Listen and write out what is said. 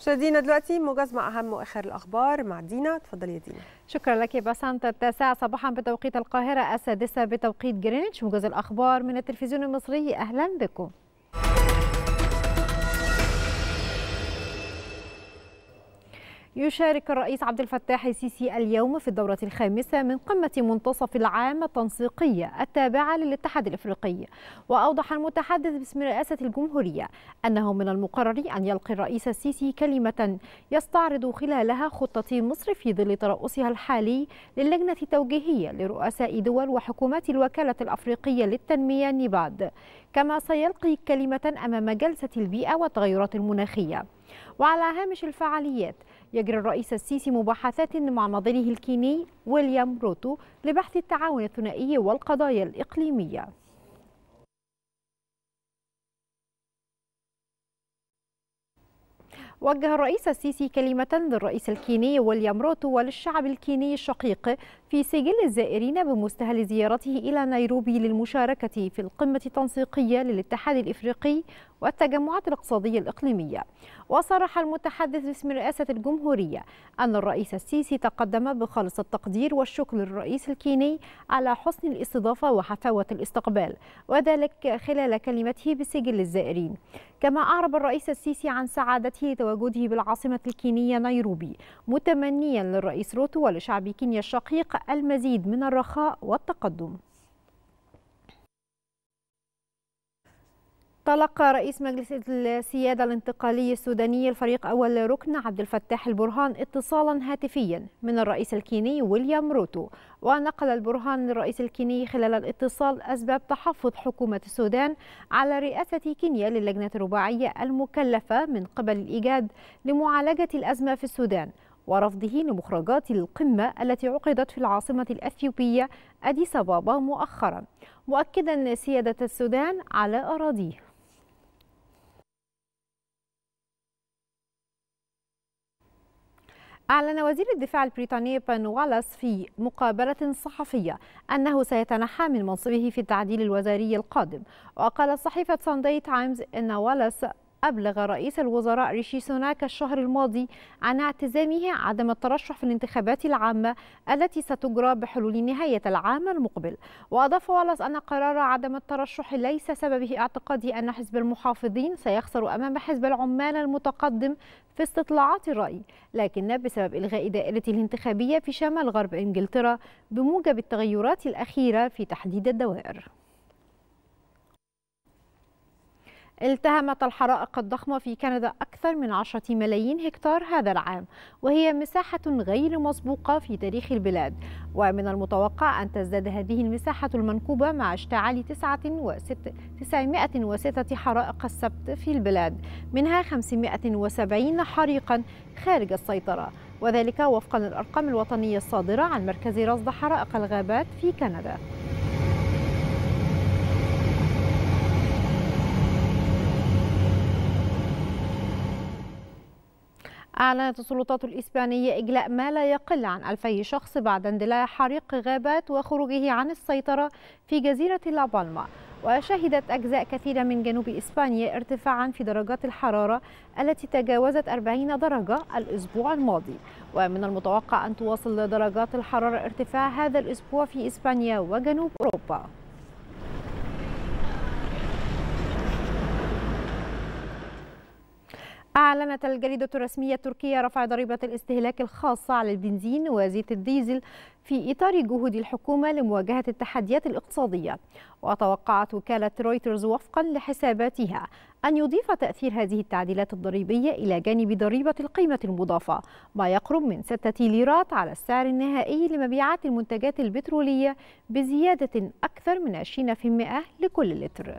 مشاهدينا دلوقتي موجز مع اهم واخر الاخبار مع دينا تفضلي يا دينا شكرا لك يا بسنت التاسعة صباحا بتوقيت القاهرة السادسة بتوقيت جرينتش موجز الاخبار من التلفزيون المصري اهلا بكم يشارك الرئيس عبد الفتاح السيسي اليوم في الدورة الخامسة من قمة منتصف العام التنسيقية التابعة للاتحاد الإفريقي وأوضح المتحدث باسم رئاسة الجمهورية أنه من المقرر أن يلقي الرئيس السيسي كلمة يستعرض خلالها خطة مصر في ظل ترأسها الحالي للجنة التوجيهية لرؤساء دول وحكومات الوكالة الأفريقية للتنمية نيباد كما سيلقي كلمة أمام جلسة البيئة والتغيرات المناخية وعلى هامش الفعاليات يجري الرئيس السيسي مباحثات مع نظيره الكيني ويليام روتو لبحث التعاون الثنائي والقضايا الإقليمية وجه الرئيس السيسي كلمة للرئيس الكيني ويليام روتو وللشعب الكيني الشقيق في سجل الزائرين بمستهل زيارته إلى نيروبي للمشاركة في القمة التنسيقية للاتحاد الإفريقي والتجمعات الاقتصادية الإقليمية وصرح المتحدث باسم رئاسة الجمهورية أن الرئيس السيسي تقدم بخالص التقدير والشكر للرئيس الكيني على حسن الاستضافة وحفاوة الاستقبال وذلك خلال كلمته بسجل الزائرين كما أعرب الرئيس السيسي عن سعادته لتواجده بالعاصمة الكينية نيروبي متمنيا للرئيس روتو ولشعب كينيا الشقيق المزيد من الرخاء والتقدم تلقى رئيس مجلس السيادة الانتقالي السوداني الفريق أول ركن عبد الفتاح البرهان اتصالا هاتفيا من الرئيس الكيني ويليام روتو ونقل البرهان للرئيس الكيني خلال الاتصال أسباب تحفظ حكومة السودان على رئاسة كينيا للجنة الرباعية المكلفة من قبل الإيجاد لمعالجة الأزمة في السودان ورفضه لمخرجات القمة التي عقدت في العاصمة الأثيوبية أديس أبابا مؤخرا مؤكدا سيادة السودان على أراضيه أعلن وزير الدفاع البريطاني بن والاس في مقابلة صحفية أنه سيتنحى من منصبه في التعديل الوزاري القادم وقالت صحيفة سانداي تايمز أن والاس أبلغ رئيس الوزراء ريشي سوناك الشهر الماضي عن اعتزامه عدم الترشح في الانتخابات العامة التي ستجرى بحلول نهاية العام المقبل وأضاف والاس أن قرار عدم الترشح ليس سببه اعتقاده أن حزب المحافظين سيخسر أمام حزب العمال المتقدم في استطلاعات الرأي لكن بسبب إلغاء دائرته الانتخابية في شمال غرب إنجلترا بموجب التغيرات الأخيرة في تحديد الدوائر التهمت الحرائق الضخمة في كندا أكثر من 10 ملايين هكتار هذا العام وهي مساحة غير مسبوقة في تاريخ البلاد ومن المتوقع أن تزداد هذه المساحة المنكوبة مع اشتعال 906 حرائق السبت في البلاد منها 570 حريقا خارج السيطرة وذلك وفقا للأرقام الوطنية الصادرة عن مركز رصد حرائق الغابات في كندا أعلنت السلطات الإسبانية إجلاء ما لا يقل عن ألفي شخص بعد اندلاع حريق غابات وخروجه عن السيطرة في جزيرة لابالما وشهدت أجزاء كثيرة من جنوب إسبانيا ارتفاعا في درجات الحرارة التي تجاوزت 40 درجة الأسبوع الماضي ومن المتوقع أن تواصل درجات الحرارة ارتفاع هذا الأسبوع في إسبانيا وجنوب أوروبا أعلنت الجريدة الرسمية التركية رفع ضريبة الاستهلاك الخاصة على البنزين وزيت الديزل في إطار جهود الحكومة لمواجهة التحديات الاقتصادية وتوقعت وكالة رويترز وفقا لحساباتها أن يضيف تأثير هذه التعديلات الضريبية إلى جانب ضريبة القيمة المضافة ما يقرب من 6 ليرات على السعر النهائي لمبيعات المنتجات البترولية بزيادة أكثر من 20% لكل لتر